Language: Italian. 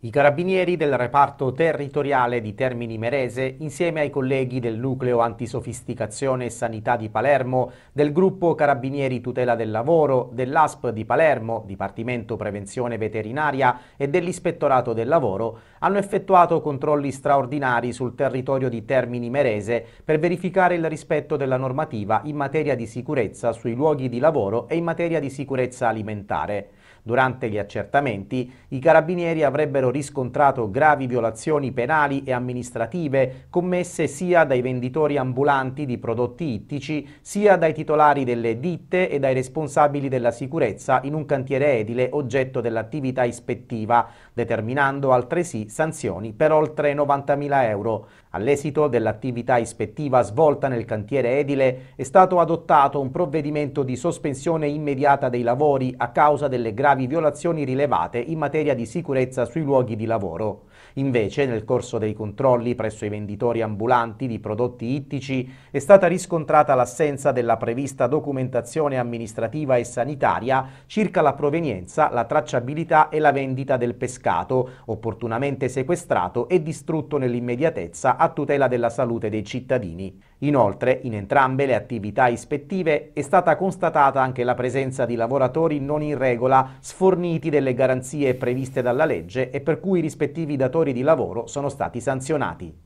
I carabinieri del reparto territoriale di Termini Merese, insieme ai colleghi del nucleo antisofisticazione e sanità di Palermo, del gruppo Carabinieri tutela del lavoro, dell'ASP di Palermo, Dipartimento Prevenzione Veterinaria e dell'Ispettorato del Lavoro, hanno effettuato controlli straordinari sul territorio di Termini Merese per verificare il rispetto della normativa in materia di sicurezza sui luoghi di lavoro e in materia di sicurezza alimentare. Durante gli accertamenti, i carabinieri avrebbero riscontrato gravi violazioni penali e amministrative commesse sia dai venditori ambulanti di prodotti ittici, sia dai titolari delle ditte e dai responsabili della sicurezza in un cantiere edile oggetto dell'attività ispettiva, determinando altresì sanzioni per oltre 90.000 euro. All'esito dell'attività ispettiva svolta nel cantiere edile è stato adottato un provvedimento di sospensione immediata dei lavori a causa delle gravi gravi violazioni rilevate in materia di sicurezza sui luoghi di lavoro. Invece, nel corso dei controlli presso i venditori ambulanti di prodotti ittici è stata riscontrata l'assenza della prevista documentazione amministrativa e sanitaria circa la provenienza, la tracciabilità e la vendita del pescato, opportunamente sequestrato e distrutto nell'immediatezza a tutela della salute dei cittadini. Inoltre, in entrambe le attività ispettive è stata constatata anche la presenza di lavoratori non in regola sforniti delle garanzie previste dalla legge e per cui i rispettivi datori di lavoro sono stati sanzionati.